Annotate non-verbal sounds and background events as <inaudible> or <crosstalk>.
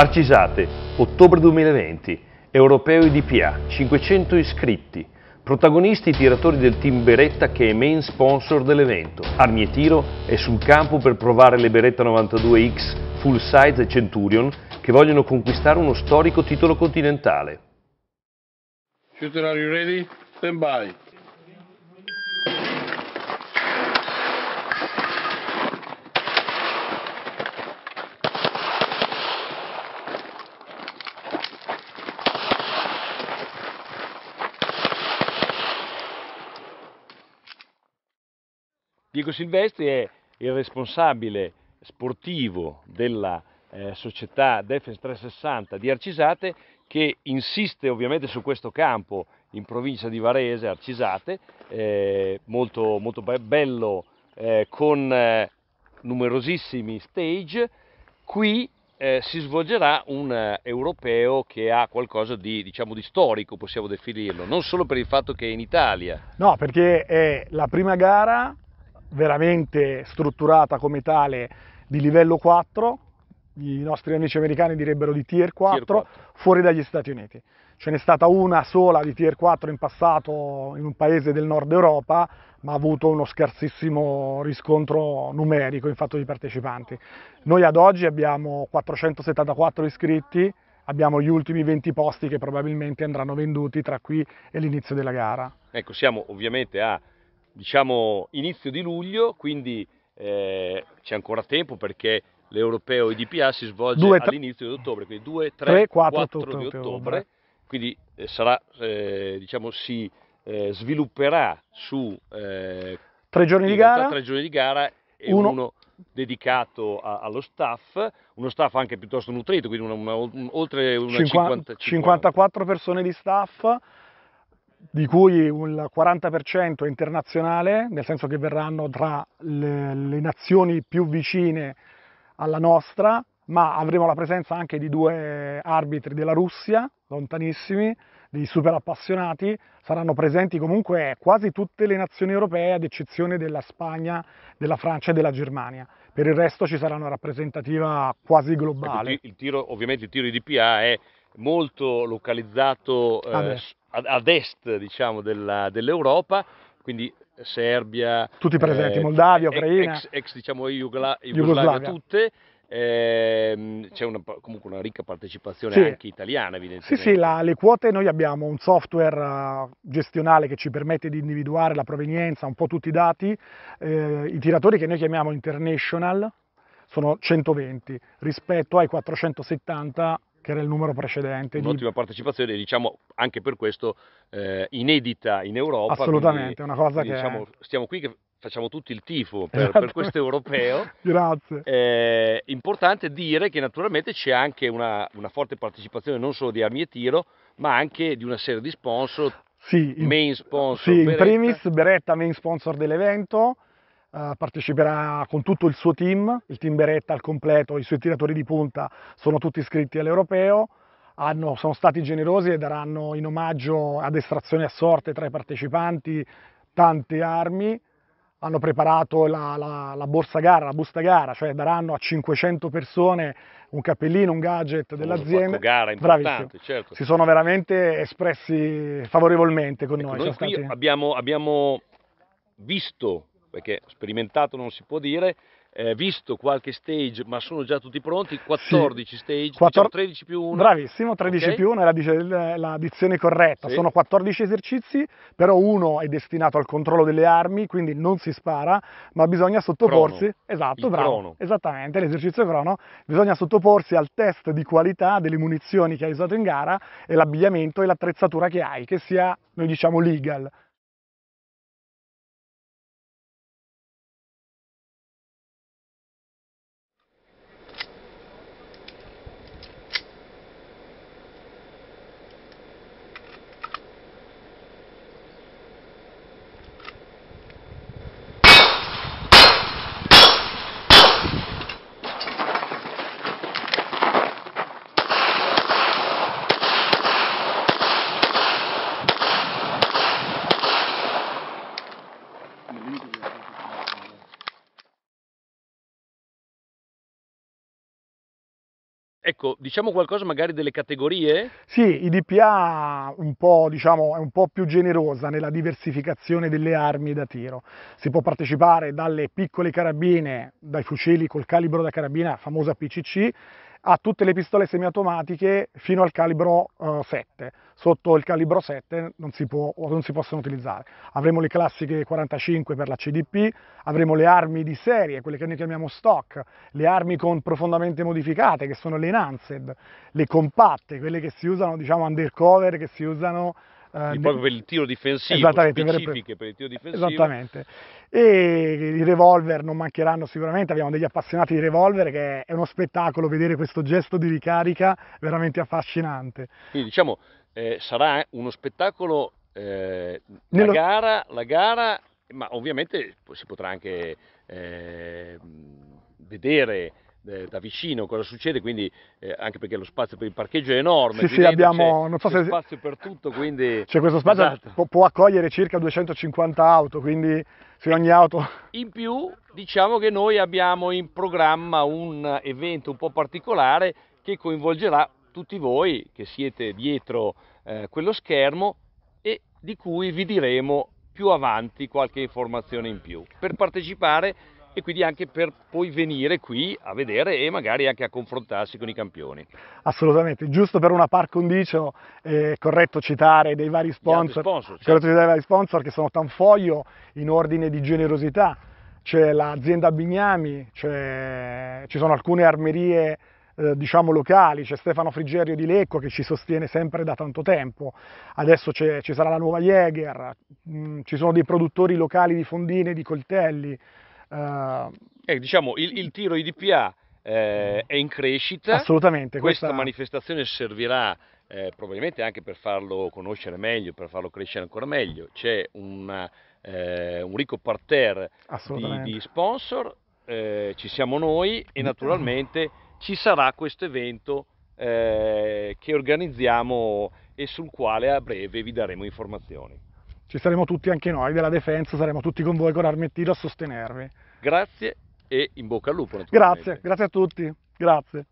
Arcisate, ottobre 2020, Europeo IDPA, 500 iscritti, protagonisti i tiratori del team Beretta che è main sponsor dell'evento. Armi e Tiro è sul campo per provare le Beretta 92X Full Size e Centurion che vogliono conquistare uno storico titolo continentale. Shooter, are you ready? Stand by. Diego Silvestri è il responsabile sportivo della eh, società Defense 360 di Arcisate che insiste ovviamente su questo campo in provincia di Varese, Arcisate, eh, molto, molto be- bello eh, con eh, numerosissimi stage. Qui eh, si svolgerà un eh, europeo che ha qualcosa di, diciamo, di storico, possiamo definirlo, non solo per il fatto che è in Italia. No, perché è la prima gara veramente strutturata come tale di livello 4, i nostri amici americani direbbero di tier 4, tier 4, fuori dagli Stati Uniti. Ce n'è stata una sola di tier 4 in passato in un paese del nord Europa, ma ha avuto uno scarsissimo riscontro numerico in fatto di partecipanti. Noi ad oggi abbiamo 474 iscritti, abbiamo gli ultimi 20 posti che probabilmente andranno venduti tra qui e l'inizio della gara. Ecco, siamo ovviamente a diciamo inizio di luglio, quindi eh, c'è ancora tempo perché l'europeo IDPA si svolge due, all'inizio di ottobre, quindi 2, 3, 4, 4 di ottobre, quindi eh, sarà, eh, diciamo, si eh, svilupperà su eh, tre giorni, realtà, tre, giorni di gara, e uno, uno dedicato a, allo staff, uno staff anche piuttosto nutrito, quindi una, una, un, oltre una 50, 50, 54 persone di staff, di cui un 40% è internazionale, nel senso che verranno tra le, le, nazioni più vicine alla nostra, ma avremo la presenza anche di due arbitri della Russia, lontanissimi, dei super appassionati, saranno presenti comunque quasi tutte le nazioni europee, ad eccezione della Spagna, della Francia e della Germania. Per il resto ci sarà una rappresentativa quasi ecco, globale. il tiro, ovviamente il tiro di DPA è molto localizzato eh, ad, ad est diciamo, della, dell'Europa, quindi Serbia, tutti presenti, eh, Moldavia, Ucraina, ex, ex diciamo, Jugla, Jugoslavia, Jugoslavia, tutte. Ehm, c'è una, comunque una ricca partecipazione sì. anche italiana, evidentemente. Sì, sì, la, le quote noi abbiamo un software eh, gestionale che ci permette di individuare la provenienza, un po' tutti i dati. Eh, I tiratori che noi chiamiamo international sono 120 rispetto ai 470 che era il numero precedente. Un'ottima di... partecipazione, diciamo anche per questo eh, inedita in Europa. Assolutamente, quindi, una cosa che... Diciamo, stiamo qui che facciamo tutti il tifo per, per esatto. questo europeo. <laughs> Grazie. È eh, importante dire che naturalmente c'è anche una, una, forte partecipazione non solo di Armi e Tiro, ma anche di una serie di sponsor, sì, main sponsor. Sì, Beretta. in primis Beretta, main sponsor dell'evento, eh, parteciperà con tutto il suo team, il team Beretta al completo, i suoi tiratori di punta sono tutti iscritti all'Europeo, hanno, sono stati generosi e daranno in omaggio ad estrazione a sorte tra i partecipanti tante armi, hanno preparato la, la, la borsa gara, la busta gara, cioè daranno a 500 persone un cappellino, un gadget dell'azienda. gara importante, certo. Si sono veramente espressi favorevolmente con ecco, noi. noi abbiamo, abbiamo visto perché sperimentato non si può dire, eh, visto qualche stage, ma sono già tutti pronti, 14 sì. stage, 14... Diciamo 13 più 1. Bravissimo, 13 okay. più 1 è la, la dizione corretta, sì. sono 14 esercizi, però uno è destinato al controllo delle armi, quindi non si spara, ma bisogna sottoporsi, crono. esatto, Il bravo, crono. esattamente, l'esercizio crono, bisogna sottoporsi al test di qualità delle munizioni che hai usato in gara e l'abbigliamento e l'attrezzatura che hai, che sia, noi diciamo, legal. Ecco, diciamo qualcosa magari delle categorie? Sì, IDPA un diciamo, è un po' più generosa nella diversificazione delle armi da tiro. Si può partecipare dalle piccole carabine, dai fucili col calibro da carabina, famosa PCC, a tutte le pistole semiautomatiche fino al calibro eh, 7. Sotto il calibro 7 non si, può, non si, possono utilizzare. Avremo le classiche 45 per la CDP, avremo le armi di serie, quelle che noi chiamiamo stock, le armi con profondamente modificate, che sono le enhanced, le compatte, quelle che si usano diciamo undercover, che si usano Uh, proprio per il tiro difensivo, specifiche per, per il tiro difensivo. Esattamente. E i revolver non mancheranno sicuramente, abbiamo degli appassionati di revolver che è uno spettacolo vedere questo gesto di ricarica veramente affascinante. Quindi diciamo eh, sarà uno spettacolo eh, Nello... la, gara, la gara, ma ovviamente si potrà anche eh, vedere eh, da vicino cosa succede, quindi eh, anche perché lo spazio per il parcheggio è enorme. Sì, sì, abbiamo c'è, so se... spazio per tutto, quindi... Cioè questo spazio esatto. può, può, accogliere circa 250 auto, quindi su ogni auto... In più diciamo che noi abbiamo in programma un evento un po' particolare che coinvolgerà tutti voi che siete dietro eh, quello schermo e di cui vi diremo più avanti qualche informazione in più. Per partecipare e quindi anche per poi venire qui a vedere e magari anche a confrontarsi con i campioni. Assolutamente, giusto per una par condicio è corretto citare dei vari sponsor, sponsor certo. dei vari sponsor che sono Tanfoglio in ordine di generosità, c'è l'azienda Bignami, ci sono alcune armerie eh, diciamo locali, c'è Stefano Frigerio di Lecco che ci sostiene sempre da tanto tempo, adesso ci sarà la nuova Jäger, mh, mm, ci sono dei produttori locali di fondine, di coltelli, Uh, eh, diciamo, il, il tiro IDPA eh, è in crescita. Assolutamente. Questa, questa... manifestazione servirà eh, probabilmente anche per farlo conoscere meglio, per farlo crescere ancora meglio. C'è una, eh, un ricco parterre di, di, sponsor, eh, ci siamo noi e naturalmente ci sarà questo evento eh, che organizziamo e sul quale a breve vi daremo informazioni ci saremo tutti anche noi della Defensa, saremo tutti con voi con armi e tiro a sostenervi. Grazie e in bocca al lupo. Grazie, grazie a tutti, grazie.